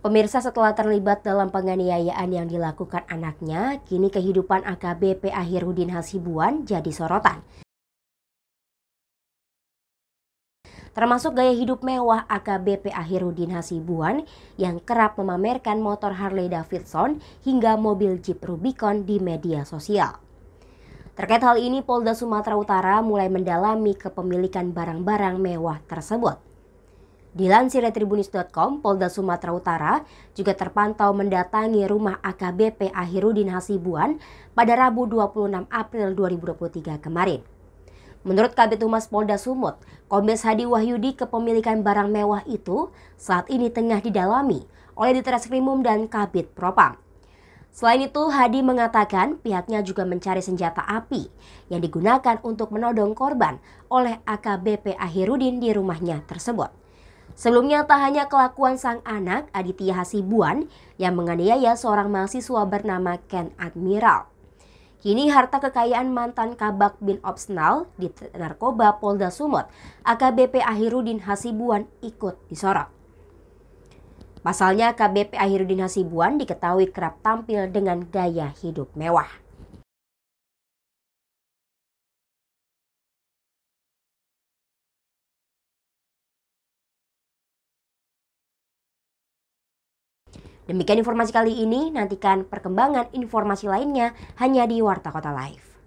Pemirsa setelah terlibat dalam penganiayaan yang dilakukan anaknya, kini kehidupan AKBP Ahirudin Hasibuan jadi sorotan. Termasuk gaya hidup mewah AKBP Ahirudin Hasibuan yang kerap memamerkan motor Harley Davidson hingga mobil Jeep Rubicon di media sosial. Terkait hal ini, Polda Sumatera Utara mulai mendalami kepemilikan barang-barang mewah tersebut. Dilansir tribunis.com, Polda Sumatera Utara juga terpantau mendatangi rumah AKBP Ahirudin Hasibuan pada Rabu 26 April 2023 kemarin. Menurut Kabit Humas Polda Sumut, Kombes Hadi Wahyudi kepemilikan barang mewah itu saat ini tengah didalami oleh Ditreskrimum dan Kabit Propam. Selain itu, Hadi mengatakan pihaknya juga mencari senjata api yang digunakan untuk menodong korban oleh AKBP Ahirudin di rumahnya tersebut. Sebelumnya tak hanya kelakuan sang anak Aditya Hasibuan yang menganiaya seorang mahasiswa bernama Ken Admiral. Kini harta kekayaan mantan Kabak bin Opsnal di Narkoba Polda Sumut, AKBP Ahirudin Hasibuan ikut disorot. Pasalnya KBP Ahirudin Hasibuan diketahui kerap tampil dengan gaya hidup mewah. Demikian informasi kali ini, nantikan perkembangan informasi lainnya hanya di Warta Kota Live.